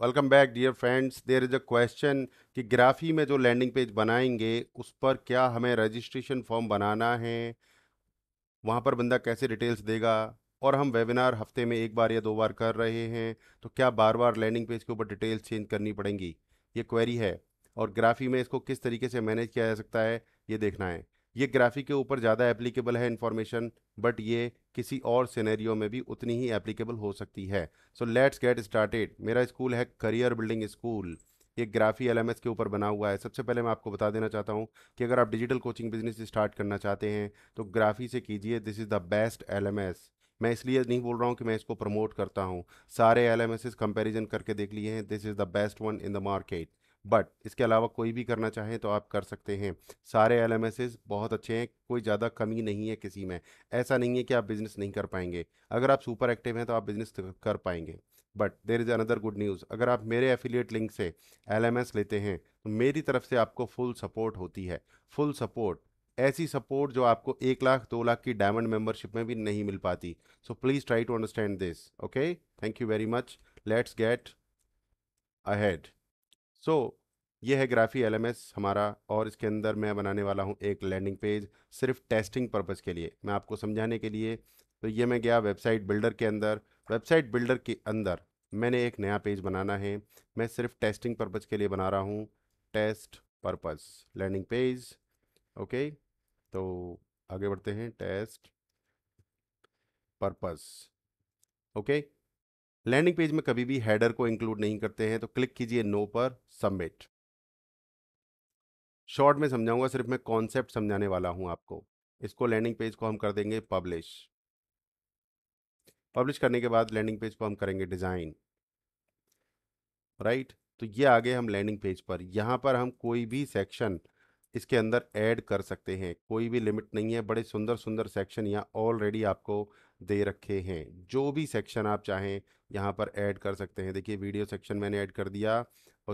welcome back dear friends there is a question कि Graphy में जो लैंडिंग पेज बनाएंगे उस पर क्या हमें रजिस्ट्रेशन फॉर्म बनाना है वहाँ पर बंदा कैसे डिटेल्स देगा और हम वेबिनार हफ्ते में एक बार या दो बार कर रहे हैं तो क्या बार बार लैंडिंग पेज के ऊपर डिटेल्स चेंज करनी पड़ेंगी ये क्वेरी है और ग्राफी में इसको किस तरीके से मैनेज किया जा सकता है ये देखना है ये ग्राफिक के ऊपर ज़्यादा एप्लीकेबल है इन्फॉर्मेशन बट ये किसी और सिनेरियो में भी उतनी ही एप्लीकेबल हो सकती है सो लेट्स गेट स्टार्टेड मेरा स्कूल है करियर बिल्डिंग स्कूल ये ग्राफी एल के ऊपर बना हुआ है सबसे पहले मैं आपको बता देना चाहता हूँ कि अगर आप डिजिटल कोचिंग बिजनेस स्टार्ट करना चाहते हैं तो ग्राफी से कीजिए this is the best L मैं इसलिए नहीं बोल रहा हूँ कि मैं इसको प्रमोट करता हूँ सारे एल एम कंपेरिजन करके देख लिए हैं this is the best one in the market but इसके अलावा कोई भी करना चाहें तो आप कर सकते हैं सारे एल बहुत अच्छे हैं कोई ज़्यादा कमी नहीं है किसी में ऐसा नहीं है कि आप बिज़नेस नहीं कर पाएंगे अगर आप सुपर एक्टिव हैं तो आप बिज़नेस कर पाएंगे but there is another good news अगर आप मेरे एफिलिएट लिंक से एल लेते हैं तो मेरी तरफ से आपको फुल सपोर्ट होती है फुल सपोर्ट ऐसी सपोर्ट जो आपको एक लाख दो लाख की डायमंड मेंबरशिप में भी नहीं मिल पाती so please try to understand this okay thank you very much let's get ahead so so, ये है ग्राफी एल हमारा और इसके अंदर मैं बनाने वाला हूँ एक लैंडिंग पेज सिर्फ टेस्टिंग पर्पज़ के लिए मैं आपको समझाने के लिए तो ये मैं गया वेबसाइट बिल्डर के अंदर वेबसाइट बिल्डर के अंदर मैंने एक नया पेज बनाना है मैं सिर्फ टेस्टिंग पर्पज़ के लिए बना रहा हूँ test purpose landing page okay तो आगे बढ़ते हैं test purpose okay landing page में कभी भी हेडर को इंक्लूड नहीं करते हैं तो क्लिक कीजिए नो पर सबमिट शॉर्ट में समझाऊंगा सिर्फ मैं कॉन्सेप्ट समझाने वाला हूं आपको इसको लैंडिंग पेज को हम कर देंगे पब्लिश पब्लिश करने के बाद लैंडिंग पेज को हम करेंगे डिज़ाइन राइट तो ये आ गए हम लैंडिंग पेज पर यहां पर हम कोई भी सेक्शन इसके अंदर ऐड कर सकते हैं कोई भी लिमिट नहीं है बड़े सुंदर सुंदर सेक्शन यहाँ ऑलरेडी आपको दे रखे हैं जो भी सेक्शन आप चाहें यहाँ पर ऐड कर सकते हैं देखिए वीडियो सेक्शन मैंने ऐड कर दिया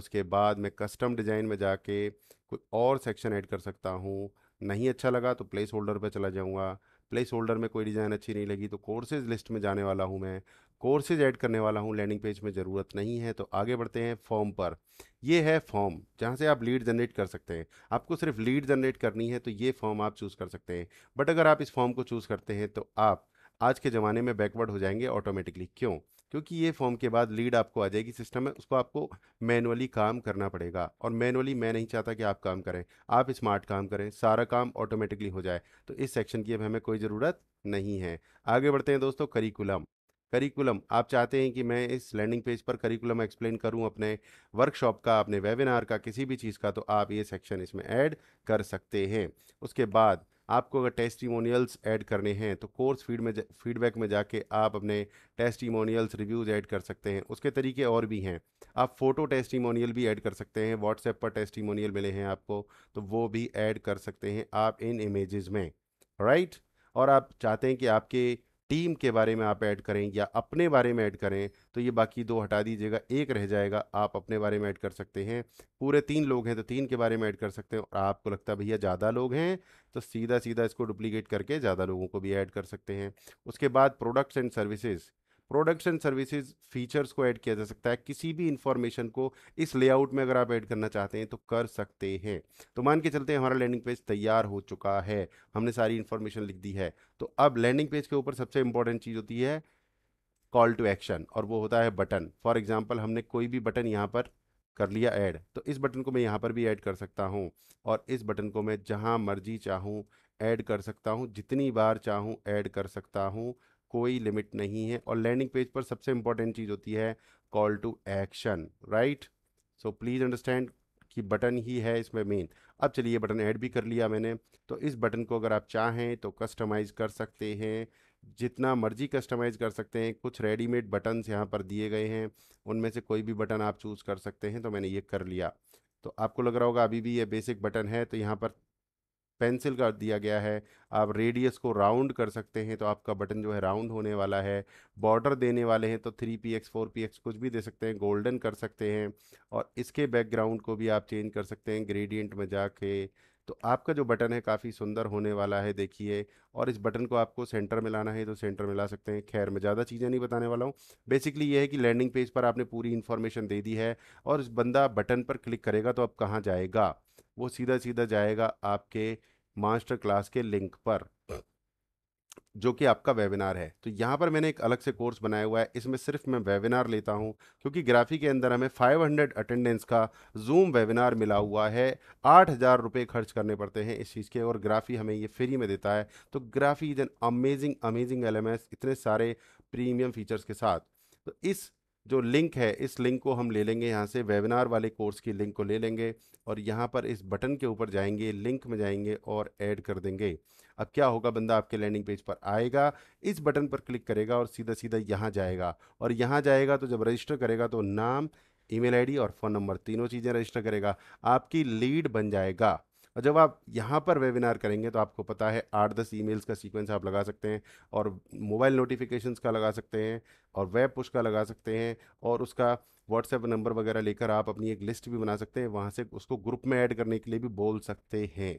उसके बाद मैं कस्टम डिज़ाइन में जाके कोई और सेक्शन ऐड कर सकता हूँ नहीं अच्छा लगा तो प्लेस होल्डर पर चला जाऊँगा प्लेस होल्डर में कोई डिज़ाइन अच्छी नहीं लगी तो कोर्सेज लिस्ट में जाने वाला हूँ मैं कोर्सेज ऐड करने वाला हूँ लैंडिंग पेज में ज़रूरत नहीं है तो आगे बढ़ते हैं फॉर्म पर ये है फॉर्म जहाँ से आप लीड जनरेट कर सकते हैं आपको सिर्फ लीड जनरेट करनी है तो ये फॉर्म आप चूज़ कर सकते हैं बट अगर आप इस फॉर्म को चूज़ करते हैं तो आप आज के ज़माने में बैकवर्ड हो जाएंगे ऑटोमेटिकली क्यों क्योंकि ये फॉर्म के बाद लीड आपको आ जाएगी सिस्टम में उसको आपको मैनुअली काम करना पड़ेगा और मैनुअली मैं नहीं चाहता कि आप काम करें आप स्मार्ट काम करें सारा काम ऑटोमेटिकली हो जाए तो इस सेक्शन की अब हमें कोई ज़रूरत नहीं है आगे बढ़ते हैं दोस्तों करिकुलम करिकुलम आप चाहते हैं कि मैं इस लैंडिंग पेज पर करिकुलम एक्सप्लेन करूं अपने वर्कशॉप का अपने वेबिनार का किसी भी चीज़ का तो आप ये सेक्शन इसमें ऐड कर सकते हैं उसके बाद आपको अगर टेस्टिमोनियल्स ऐड करने हैं तो कोर्स फीड में फीडबैक में जाके आप अपने टेस्टिमोनियल्स रिव्यूज़ ऐड कर सकते हैं उसके तरीके और भी हैं आप फ़ोटो टेस्टिमोनियल भी ऐड कर सकते हैं व्हाट्सएप पर टेस्टिमोनियल मिले हैं आपको तो वो भी ऐड कर सकते हैं आप इन इमेजेस में राइट और आप चाहते हैं कि आपके टीम के बारे में आप ऐड करें या अपने बारे में ऐड करें तो ये बाकी दो हटा दीजिएगा एक रह जाएगा आप अपने बारे में ऐड कर सकते हैं पूरे तीन लोग हैं तो तीन के बारे में ऐड कर सकते हैं और आपको लगता है भैया ज़्यादा लोग हैं तो सीधा सीधा इसको डुप्लीकेट करके ज़्यादा लोगों को भी ऐड कर सकते हैं उसके बाद products and services products and services features को ऐड किया जा सकता है किसी भी इंफॉर्मेशन को इस लेआउट में अगर आप ऐड करना चाहते हैं तो कर सकते हैं तो मान के चलते हैं हमारा लैंडिंग पेज तैयार हो चुका है हमने सारी इन्फॉर्मेशन लिख दी है तो अब लैंडिंग पेज के ऊपर सबसे इंपॉर्टेंट चीज़ होती है कॉल टू एक्शन और वो होता है बटन फॉर एग्जाम्पल हमने कोई भी बटन यहाँ पर कर लिया ऐड तो इस बटन को मैं यहाँ पर भी ऐड कर सकता हूँ और इस बटन को मैं जहाँ मर्जी चाहूँ ऐड कर सकता हूँ जितनी बार चाहूँ ऐड कर सकता हूँ कोई लिमिट नहीं है और लैंडिंग पेज पर सबसे इंपॉर्टेंट चीज़ होती है call to action right so please understand कि बटन ही है इसमें मेन अब चलिए बटन ऐड भी कर लिया मैंने तो इस बटन को अगर आप चाहें तो कस्टमाइज़ कर सकते हैं जितना मर्जी कस्टमाइज़ कर सकते हैं कुछ रेडीमेड बटन्स यहाँ पर दिए गए हैं उनमें से कोई भी बटन आप चूज़ कर सकते हैं तो मैंने ये कर लिया तो आपको लग रहा होगा अभी भी ये बेसिक बटन है तो यहाँ पर पेंसिल का दिया गया है आप रेडियस को राउंड कर सकते हैं तो आपका बटन जो है राउंड होने वाला है बॉर्डर देने वाले हैं तो three P X four P X कुछ भी दे सकते हैं गोल्डन कर सकते हैं और इसके बैकग्राउंड को भी आप चेंज कर सकते हैं ग्रेडियंट में जाके तो आपका जो बटन है काफ़ी सुंदर होने वाला है देखिए और इस बटन को आपको सेंटर में लाना है तो सेंटर में ला सकते हैं खैर मैं ज़्यादा चीज़ें नहीं बताने वाला हूँ बेसिकली ये है कि लैंडिंग पेज पर आपने पूरी इन्फॉर्मेशन दे दी है और इस बंदा बटन पर क्लिक करेगा तो अब कहाँ जाएगा वो सीधा सीधा जाएगा आपके मास्टर क्लास के लिंक पर जो कि आपका वेबिनार है तो यहाँ पर मैंने एक अलग से कोर्स बनाया हुआ है इसमें सिर्फ मैं वेबिनार लेता हूँ क्योंकि ग्राफी के अंदर हमें 500 अटेंडेंस का जूम वेबिनार मिला हुआ है आठ हज़ार रुपये खर्च करने पड़ते हैं इस चीज़ के और ग्राफी हमें ये फ्री में देता है तो Graphy is an amazing amazing L इतने सारे प्रीमियम फीचर्स के साथ तो इस जो लिंक है इस लिंक को हम ले लेंगे यहाँ से वेबिनार वाले कोर्स की लिंक को ले लेंगे और यहाँ पर इस बटन के ऊपर जाएंगे लिंक में जाएंगे और ऐड कर देंगे अब क्या होगा बंदा आपके लैंडिंग पेज पर आएगा इस बटन पर क्लिक करेगा और सीधा सीधा यहाँ जाएगा और यहाँ जाएगा तो जब रजिस्टर करेगा तो नाम ईमेल आईडी और फ़ोन नंबर तीनों चीज़ें रजिस्टर करेगा आपकी लीड बन जाएगा और जब आप यहाँ पर वेबिनार करेंगे तो आपको पता है आठ दस ई का सीक्वेंस आप लगा सकते हैं और मोबाइल नोटिफिकेशन का लगा सकते हैं और वेब पुश का लगा सकते हैं और उसका व्हाट्सएप नंबर वगैरह लेकर आप अपनी एक लिस्ट भी बना सकते हैं वहाँ से उसको ग्रुप में ऐड करने के लिए भी बोल सकते हैं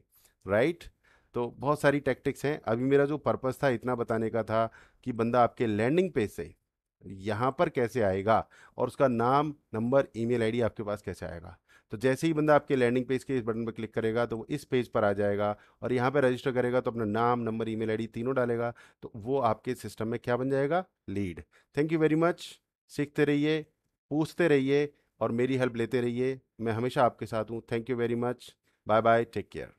राइट तो बहुत सारी टैक्टिक्स हैं अभी मेरा जो पर्पज़ था इतना बताने का था कि बंदा आपके लैंडिंग पेज से यहाँ पर कैसे आएगा और उसका नाम नंबर ईमेल आईडी आपके पास कैसे आएगा तो जैसे ही बंदा आपके लैंडिंग पेज के इस बटन पर क्लिक करेगा तो वो इस पेज पर आ जाएगा और यहाँ पर रजिस्टर करेगा तो अपना नाम नंबर ईमेल आईडी तीनों डालेगा तो वो आपके सिस्टम में क्या बन जाएगा lead thank you very much सीखते रहिए पूछते रहिए और मेरी हेल्प लेते रहिए मैं हमेशा आपके साथ हूँ thank you very much bye bye take care